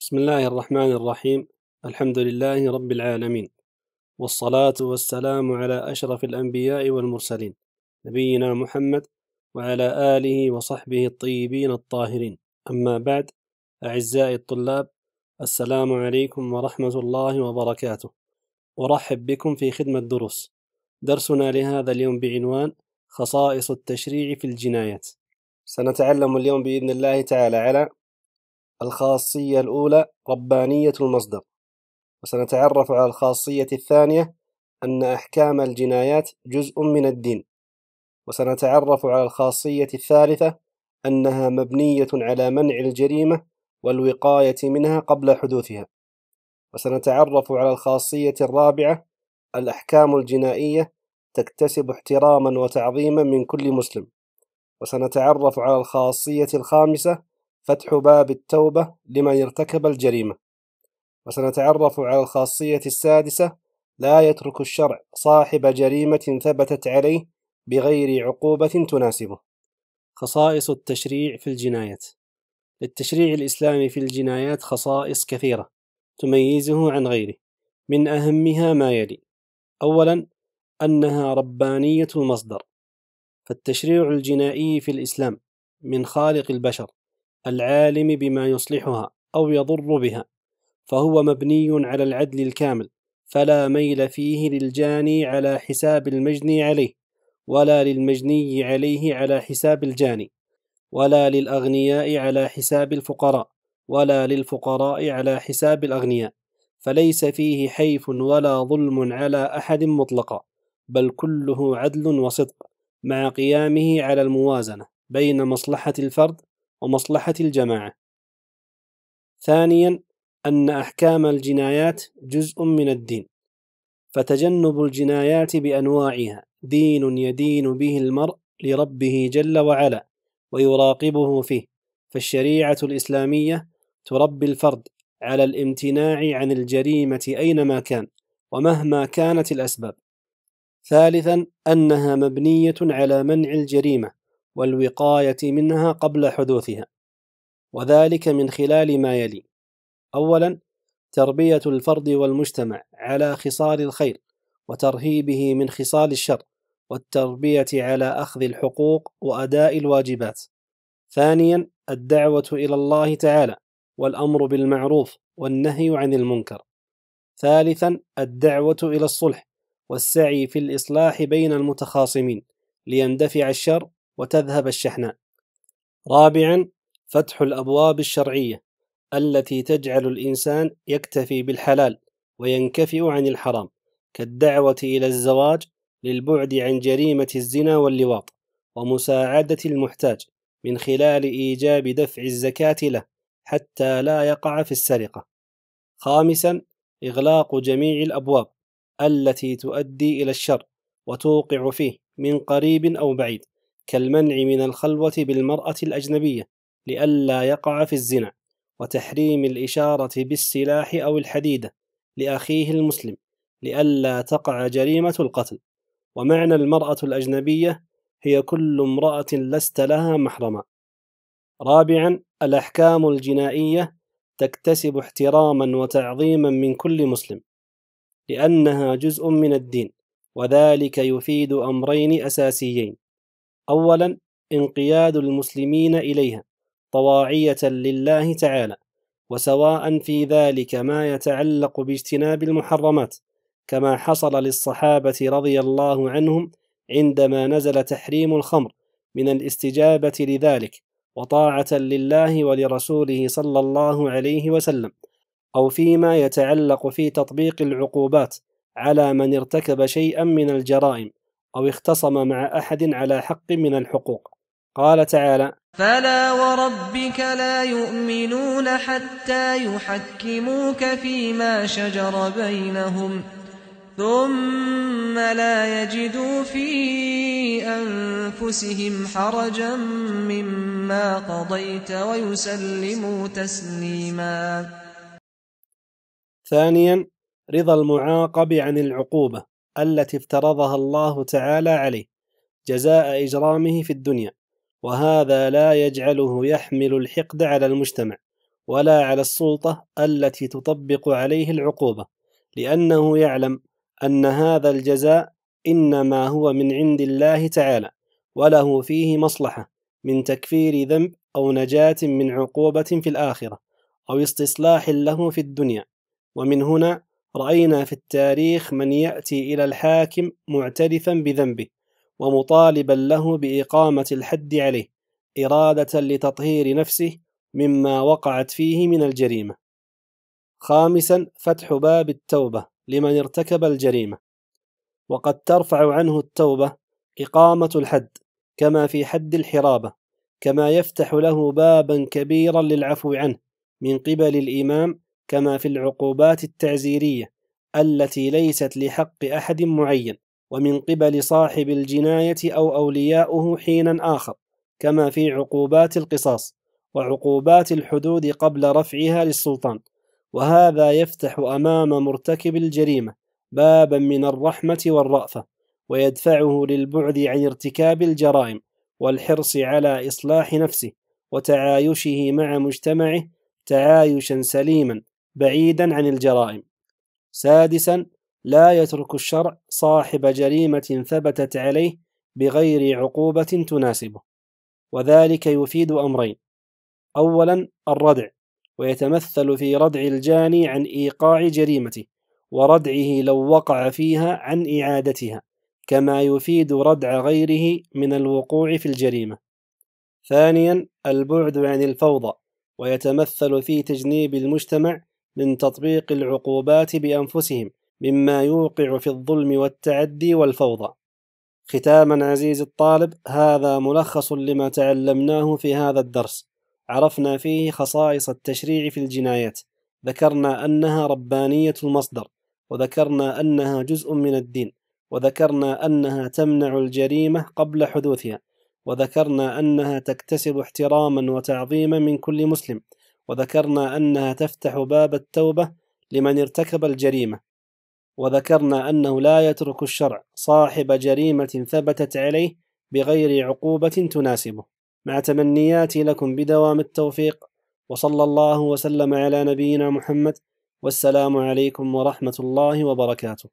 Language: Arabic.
بسم الله الرحمن الرحيم الحمد لله رب العالمين والصلاة والسلام على أشرف الأنبياء والمرسلين نبينا محمد وعلى آله وصحبه الطيبين الطاهرين أما بعد أعزائي الطلاب السلام عليكم ورحمة الله وبركاته أرحب بكم في خدمة دروس درسنا لهذا اليوم بعنوان خصائص التشريع في الجنايات سنتعلم اليوم بإذن الله تعالى على الخاصية الأولى ربانية المصدر وسنتعرف على الخاصية الثانية أن أحكام الجنايات جزء من الدين وسنتعرف على الخاصية الثالثة أنها مبنية على منع الجريمة والوقاية منها قبل حدوثها وسنتعرف على الخاصية الرابعة الأحكام الجنائية تكتسب احتراما وتعظيما من كل مسلم وسنتعرف على الخاصية الخامسة فتح باب التوبة لمن ارتكب الجريمة وسنتعرف على الخاصية السادسة لا يترك الشرع صاحب جريمة ثبتت عليه بغير عقوبة تناسبه خصائص التشريع في الجنايات للتشريع الإسلامي في الجنايات خصائص كثيرة تميزه عن غيره من أهمها ما يلي أولا أنها ربانية المصدر فالتشريع الجنائي في الإسلام من خالق البشر العالم بما يصلحها أو يضر بها فهو مبني على العدل الكامل فلا ميل فيه للجاني على حساب المجني عليه ولا للمجني عليه على حساب الجاني ولا للأغنياء على حساب الفقراء ولا للفقراء على حساب الأغنياء فليس فيه حيف ولا ظلم على أحد مطلقا بل كله عدل وصدق مع قيامه على الموازنة بين مصلحة الفرد ومصلحة الجماعة. ثانيا أن أحكام الجنايات جزء من الدين، فتجنب الجنايات بأنواعها دين يدين به المرء لربه جل وعلا ويراقبه فيه، فالشريعة الإسلامية تربي الفرد على الامتناع عن الجريمة أينما كان، ومهما كانت الأسباب. ثالثا أنها مبنية على منع الجريمة والوقاية منها قبل حدوثها وذلك من خلال ما يلي أولا تربية الفرد والمجتمع على خصال الخير وترهيبه من خصال الشر والتربية على أخذ الحقوق وأداء الواجبات ثانيا الدعوة إلى الله تعالى والأمر بالمعروف والنهي عن المنكر ثالثا الدعوة إلى الصلح والسعي في الإصلاح بين المتخاصمين ليندفع الشر وتذهب الشحناء رابعا فتح الأبواب الشرعية التي تجعل الإنسان يكتفي بالحلال وينكفئ عن الحرام كالدعوة إلى الزواج للبعد عن جريمة الزنا واللواط ومساعدة المحتاج من خلال إيجاب دفع الزكاة له حتى لا يقع في السرقة. خامسا إغلاق جميع الأبواب التي تؤدي إلى الشر وتوقع فيه من قريب أو بعيد كالمنع من الخلوة بالمرأة الأجنبية لئلا يقع في الزنا وتحريم الإشارة بالسلاح أو الحديدة لأخيه المسلم لئلا تقع جريمة القتل ومعنى المرأة الأجنبية هي كل امرأة لست لها محرما رابعا الأحكام الجنائية تكتسب احتراما وتعظيما من كل مسلم لأنها جزء من الدين وذلك يفيد أمرين أساسيين أولا انقياد المسلمين إليها طواعية لله تعالى وسواء في ذلك ما يتعلق باجتناب المحرمات كما حصل للصحابة رضي الله عنهم عندما نزل تحريم الخمر من الاستجابة لذلك وطاعة لله ولرسوله صلى الله عليه وسلم أو فيما يتعلق في تطبيق العقوبات على من ارتكب شيئا من الجرائم أو اختصم مع أحد على حق من الحقوق قال تعالى فلا وربك لا يؤمنون حتى يحكموك فيما شجر بينهم ثم لا يجدوا في أنفسهم حرجا مما قضيت ويسلموا تسليما ثانيا رضا المعاقب عن العقوبة التي افترضها الله تعالى عليه جزاء إجرامه في الدنيا وهذا لا يجعله يحمل الحقد على المجتمع ولا على السلطة التي تطبق عليه العقوبة لأنه يعلم أن هذا الجزاء إنما هو من عند الله تعالى وله فيه مصلحة من تكفير ذنب أو نجاة من عقوبة في الآخرة أو استصلاح له في الدنيا ومن هنا رأينا في التاريخ من يأتي إلى الحاكم معترفا بذنبه ومطالبا له بإقامة الحد عليه إرادة لتطهير نفسه مما وقعت فيه من الجريمة. خامسا فتح باب التوبة لمن ارتكب الجريمة، وقد ترفع عنه التوبة إقامة الحد كما في حد الحرابة، كما يفتح له بابا كبيرا للعفو عنه من قبل الإمام كما في العقوبات التعزيرية التي ليست لحق أحد معين ومن قبل صاحب الجناية أو أولياؤه حينا آخر كما في عقوبات القصاص وعقوبات الحدود قبل رفعها للسلطان وهذا يفتح أمام مرتكب الجريمة بابا من الرحمة والرأفة ويدفعه للبعد عن ارتكاب الجرائم والحرص على إصلاح نفسه وتعايشه مع مجتمعه تعايشا سليما بعيدا عن الجرائم سادسا لا يترك الشرع صاحب جريمة ثبتت عليه بغير عقوبة تناسبه وذلك يفيد أمرين أولا الردع ويتمثل في ردع الجاني عن إيقاع جريمته وردعه لو وقع فيها عن إعادتها كما يفيد ردع غيره من الوقوع في الجريمة ثانيا البعد عن الفوضى ويتمثل في تجنيب المجتمع من تطبيق العقوبات بأنفسهم مما يوقع في الظلم والتعدي والفوضى ختاما عزيز الطالب هذا ملخص لما تعلمناه في هذا الدرس عرفنا فيه خصائص التشريع في الجنايات ذكرنا أنها ربانية المصدر وذكرنا أنها جزء من الدين وذكرنا أنها تمنع الجريمة قبل حدوثها وذكرنا أنها تكتسب احتراما وتعظيما من كل مسلم وذكرنا أنها تفتح باب التوبة لمن ارتكب الجريمة وذكرنا أنه لا يترك الشرع صاحب جريمة ثبتت عليه بغير عقوبة تناسبه مع تمنياتي لكم بدوام التوفيق وصلى الله وسلم على نبينا محمد والسلام عليكم ورحمة الله وبركاته